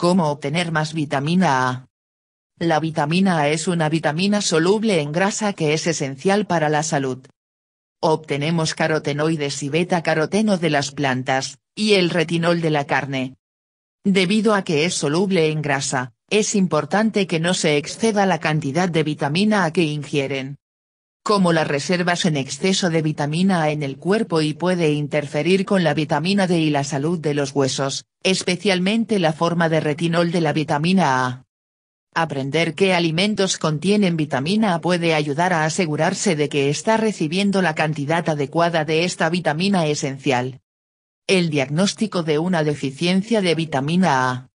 ¿Cómo obtener más vitamina A? La vitamina A es una vitamina soluble en grasa que es esencial para la salud. Obtenemos carotenoides y beta-caroteno de las plantas, y el retinol de la carne. Debido a que es soluble en grasa, es importante que no se exceda la cantidad de vitamina A que ingieren como las reservas en exceso de vitamina A en el cuerpo y puede interferir con la vitamina D y la salud de los huesos, especialmente la forma de retinol de la vitamina A. Aprender qué alimentos contienen vitamina A puede ayudar a asegurarse de que está recibiendo la cantidad adecuada de esta vitamina esencial. El diagnóstico de una deficiencia de vitamina A.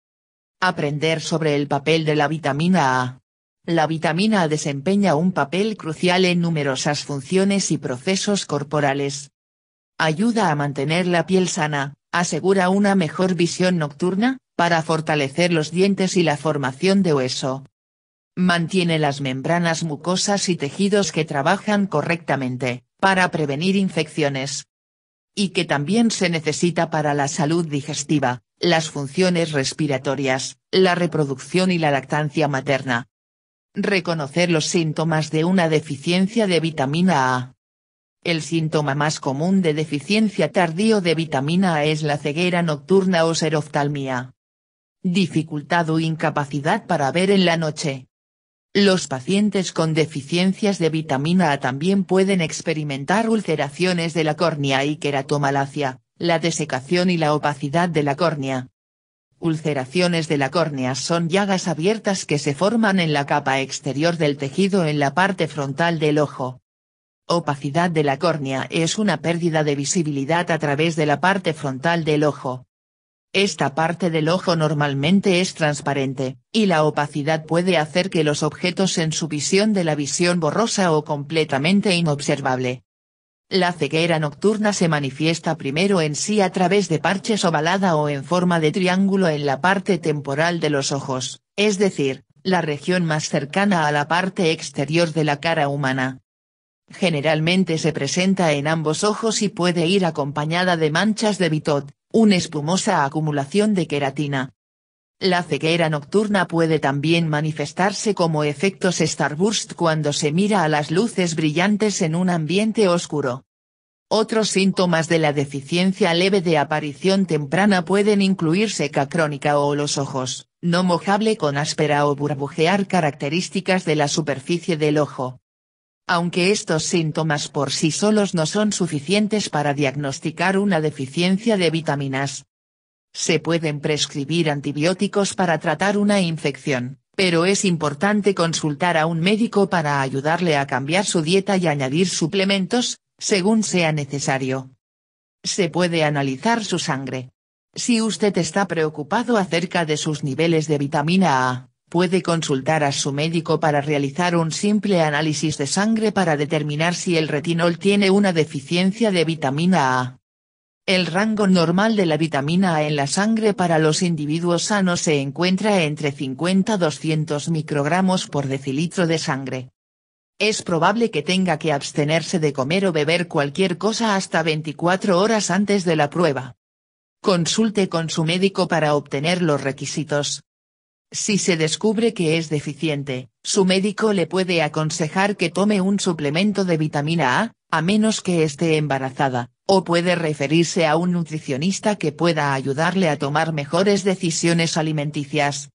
Aprender sobre el papel de la vitamina A. La vitamina A desempeña un papel crucial en numerosas funciones y procesos corporales. Ayuda a mantener la piel sana, asegura una mejor visión nocturna, para fortalecer los dientes y la formación de hueso. Mantiene las membranas mucosas y tejidos que trabajan correctamente, para prevenir infecciones. Y que también se necesita para la salud digestiva, las funciones respiratorias, la reproducción y la lactancia materna, Reconocer los síntomas de una deficiencia de vitamina A. El síntoma más común de deficiencia tardío de vitamina A es la ceguera nocturna o seroftalmia. Dificultad o incapacidad para ver en la noche. Los pacientes con deficiencias de vitamina A también pueden experimentar ulceraciones de la córnea y queratomalacia, la desecación y la opacidad de la córnea. Ulceraciones de la córnea son llagas abiertas que se forman en la capa exterior del tejido en la parte frontal del ojo. Opacidad de la córnea es una pérdida de visibilidad a través de la parte frontal del ojo. Esta parte del ojo normalmente es transparente, y la opacidad puede hacer que los objetos en su visión de la visión borrosa o completamente inobservable, la ceguera nocturna se manifiesta primero en sí a través de parches ovalada o en forma de triángulo en la parte temporal de los ojos, es decir, la región más cercana a la parte exterior de la cara humana. Generalmente se presenta en ambos ojos y puede ir acompañada de manchas de bitot, una espumosa acumulación de queratina, la ceguera nocturna puede también manifestarse como efectos starburst cuando se mira a las luces brillantes en un ambiente oscuro. Otros síntomas de la deficiencia leve de aparición temprana pueden incluir seca crónica o los ojos, no mojable con áspera o burbujear características de la superficie del ojo. Aunque estos síntomas por sí solos no son suficientes para diagnosticar una deficiencia de vitaminas, se pueden prescribir antibióticos para tratar una infección, pero es importante consultar a un médico para ayudarle a cambiar su dieta y añadir suplementos, según sea necesario. Se puede analizar su sangre. Si usted está preocupado acerca de sus niveles de vitamina A, puede consultar a su médico para realizar un simple análisis de sangre para determinar si el retinol tiene una deficiencia de vitamina A. El rango normal de la vitamina A en la sangre para los individuos sanos se encuentra entre 50 200 microgramos por decilitro de sangre. Es probable que tenga que abstenerse de comer o beber cualquier cosa hasta 24 horas antes de la prueba. Consulte con su médico para obtener los requisitos. Si se descubre que es deficiente, su médico le puede aconsejar que tome un suplemento de vitamina A, a menos que esté embarazada, o puede referirse a un nutricionista que pueda ayudarle a tomar mejores decisiones alimenticias.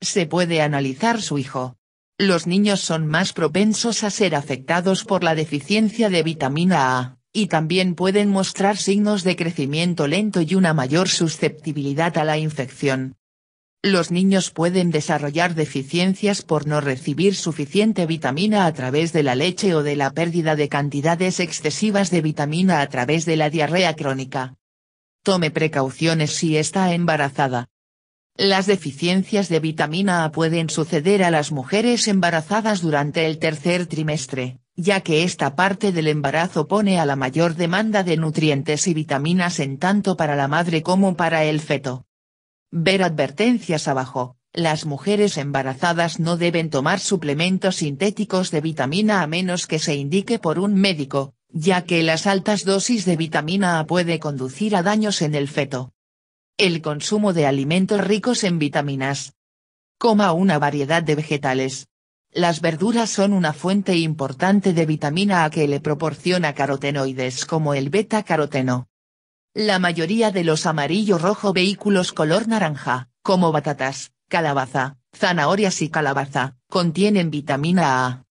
Se puede analizar su hijo. Los niños son más propensos a ser afectados por la deficiencia de vitamina A, y también pueden mostrar signos de crecimiento lento y una mayor susceptibilidad a la infección. Los niños pueden desarrollar deficiencias por no recibir suficiente vitamina a través de la leche o de la pérdida de cantidades excesivas de vitamina a través de la diarrea crónica. Tome precauciones si está embarazada. Las deficiencias de vitamina A pueden suceder a las mujeres embarazadas durante el tercer trimestre, ya que esta parte del embarazo pone a la mayor demanda de nutrientes y vitaminas en tanto para la madre como para el feto. Ver advertencias abajo. Las mujeres embarazadas no deben tomar suplementos sintéticos de vitamina a menos que se indique por un médico, ya que las altas dosis de vitamina A puede conducir a daños en el feto. El consumo de alimentos ricos en vitaminas. Coma una variedad de vegetales. Las verduras son una fuente importante de vitamina A que le proporciona carotenoides como el beta caroteno. La mayoría de los amarillo-rojo vehículos color naranja, como batatas, calabaza, zanahorias y calabaza, contienen vitamina A.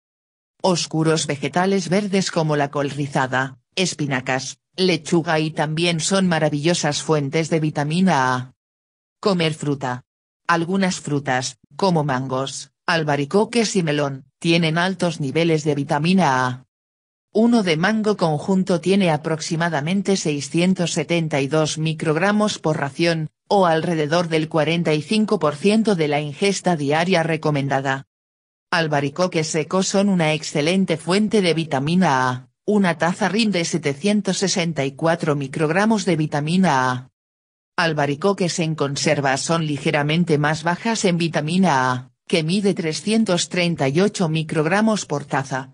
Oscuros vegetales verdes como la col rizada, espinacas, lechuga y también son maravillosas fuentes de vitamina A. Comer fruta. Algunas frutas, como mangos, albaricoques y melón, tienen altos niveles de vitamina A. Uno de mango conjunto tiene aproximadamente 672 microgramos por ración, o alrededor del 45% de la ingesta diaria recomendada. Albaricoques secos son una excelente fuente de vitamina A, una taza rinde 764 microgramos de vitamina A. Albaricoques en conserva son ligeramente más bajas en vitamina A, que mide 338 microgramos por taza.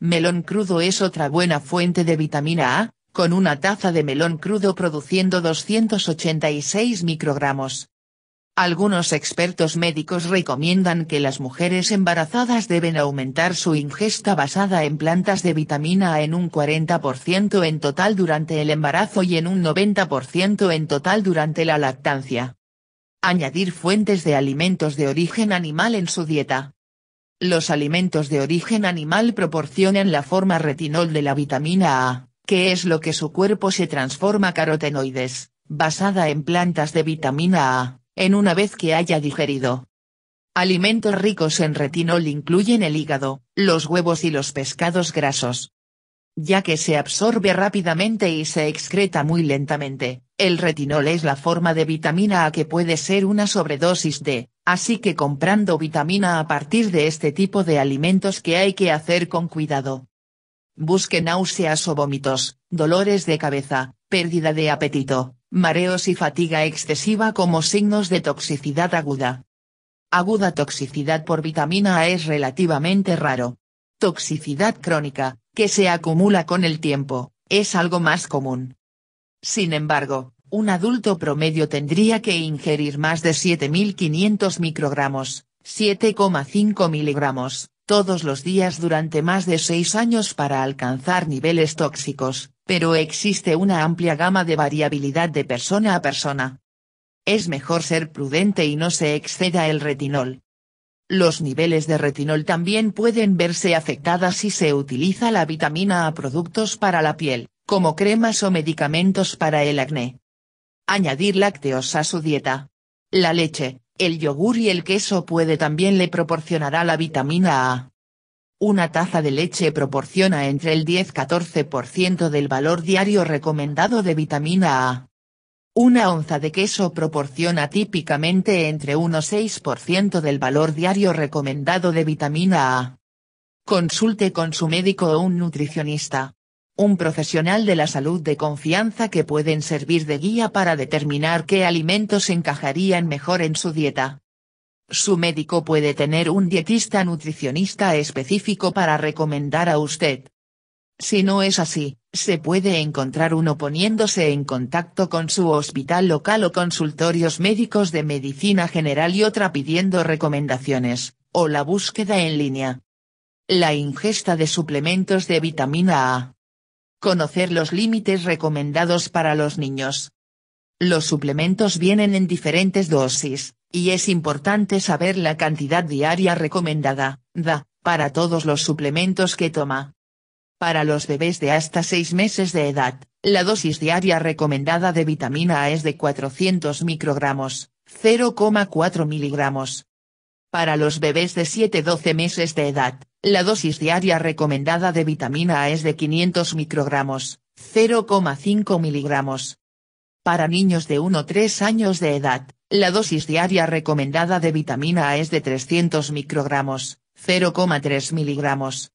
Melón crudo es otra buena fuente de vitamina A, con una taza de melón crudo produciendo 286 microgramos. Algunos expertos médicos recomiendan que las mujeres embarazadas deben aumentar su ingesta basada en plantas de vitamina A en un 40% en total durante el embarazo y en un 90% en total durante la lactancia. Añadir fuentes de alimentos de origen animal en su dieta. Los alimentos de origen animal proporcionan la forma retinol de la vitamina A, que es lo que su cuerpo se transforma carotenoides, basada en plantas de vitamina A, en una vez que haya digerido. Alimentos ricos en retinol incluyen el hígado, los huevos y los pescados grasos. Ya que se absorbe rápidamente y se excreta muy lentamente, el retinol es la forma de vitamina A que puede ser una sobredosis de así que comprando vitamina a partir de este tipo de alimentos que hay que hacer con cuidado. Busque náuseas o vómitos, dolores de cabeza, pérdida de apetito, mareos y fatiga excesiva como signos de toxicidad aguda. Aguda toxicidad por vitamina A es relativamente raro. Toxicidad crónica, que se acumula con el tiempo, es algo más común. Sin embargo, un adulto promedio tendría que ingerir más de 7.500 microgramos, 7,5 miligramos, todos los días durante más de 6 años para alcanzar niveles tóxicos, pero existe una amplia gama de variabilidad de persona a persona. Es mejor ser prudente y no se exceda el retinol. Los niveles de retinol también pueden verse afectadas si se utiliza la vitamina a productos para la piel, como cremas o medicamentos para el acné añadir lácteos a su dieta. La leche, el yogur y el queso puede también le proporcionará la vitamina A. Una taza de leche proporciona entre el 10-14% del valor diario recomendado de vitamina A. Una onza de queso proporciona típicamente entre 1-6% del valor diario recomendado de vitamina A. Consulte con su médico o un nutricionista un profesional de la salud de confianza que pueden servir de guía para determinar qué alimentos encajarían mejor en su dieta. Su médico puede tener un dietista nutricionista específico para recomendar a usted. Si no es así, se puede encontrar uno poniéndose en contacto con su hospital local o consultorios médicos de medicina general y otra pidiendo recomendaciones, o la búsqueda en línea. La ingesta de suplementos de vitamina A Conocer los límites recomendados para los niños. Los suplementos vienen en diferentes dosis, y es importante saber la cantidad diaria recomendada, da, para todos los suplementos que toma. Para los bebés de hasta 6 meses de edad, la dosis diaria recomendada de vitamina A e es de 400 microgramos, 0,4 miligramos. Para los bebés de 7-12 meses de edad, la dosis diaria recomendada de vitamina A e es de 500 microgramos, 0,5 miligramos. Para niños de 1 a 3 años de edad, la dosis diaria recomendada de vitamina A e es de 300 microgramos, 0,3 miligramos.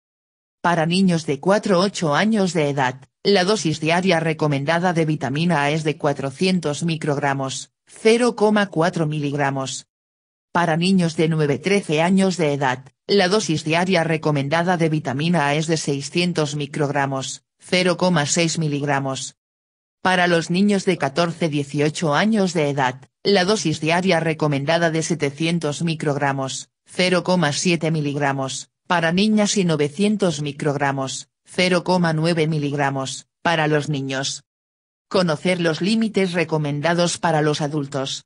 Para niños de 4 8 años de edad, la dosis diaria recomendada de vitamina A e es de 400 microgramos, 0,4 miligramos. Para niños de 9 13 años de edad, la dosis diaria recomendada de vitamina A es de 600 microgramos, 0,6 miligramos. Para los niños de 14-18 años de edad, la dosis diaria recomendada de 700 microgramos, 0,7 miligramos, para niñas y 900 microgramos, 0,9 miligramos, para los niños. Conocer los límites recomendados para los adultos.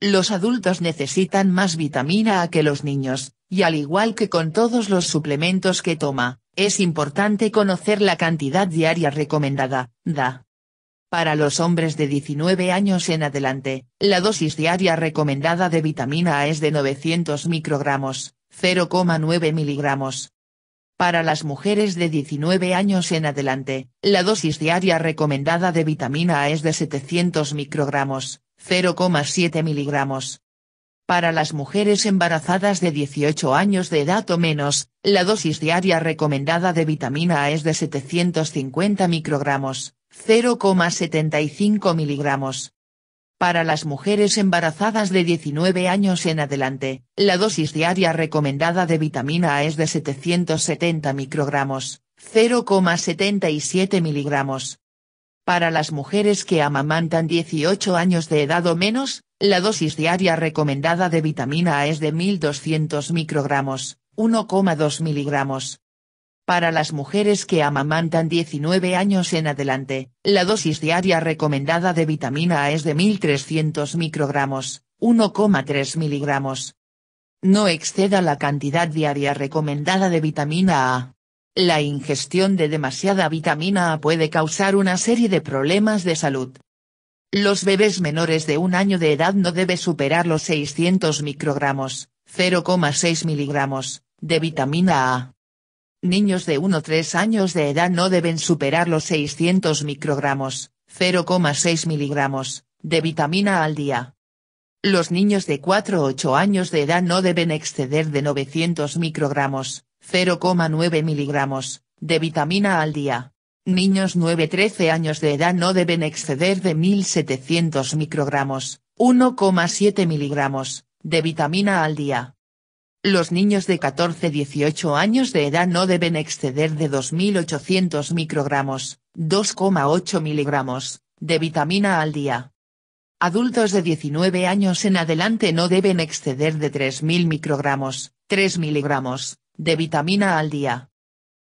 Los adultos necesitan más vitamina A que los niños, y al igual que con todos los suplementos que toma, es importante conocer la cantidad diaria recomendada, da. Para los hombres de 19 años en adelante, la dosis diaria recomendada de vitamina A es de 900 microgramos, 0,9 miligramos. Para las mujeres de 19 años en adelante, la dosis diaria recomendada de vitamina A es de 700 microgramos, 0,7 miligramos. Para las mujeres embarazadas de 18 años de edad o menos, la dosis diaria recomendada de vitamina A e es de 750 microgramos, 0,75 miligramos. Para las mujeres embarazadas de 19 años en adelante, la dosis diaria recomendada de vitamina A e es de 770 microgramos, 0,77 miligramos. Para las mujeres que amamantan 18 años de edad o menos, la dosis diaria recomendada de vitamina A es de 1200 microgramos, 1,2 miligramos. Para las mujeres que amamantan 19 años en adelante, la dosis diaria recomendada de vitamina A es de 1300 microgramos, 1,3 miligramos. No exceda la cantidad diaria recomendada de vitamina A. La ingestión de demasiada vitamina A puede causar una serie de problemas de salud. Los bebés menores de un año de edad no deben superar los 600 microgramos, 0,6 miligramos, de vitamina A. Niños de 1-3 o años de edad no deben superar los 600 microgramos, 0,6 miligramos, de vitamina A al día. Los niños de 4-8 años de edad no deben exceder de 900 microgramos, 0,9 miligramos, de vitamina al día. Niños 9-13 años de edad no deben exceder de 1.700 microgramos, 1,7 miligramos, de vitamina al día. Los niños de 14-18 años de edad no deben exceder de 2.800 microgramos, 2,8 miligramos, de vitamina al día. Adultos de 19 años en adelante no deben exceder de 3.000 microgramos, 3 miligramos, de vitamina al día.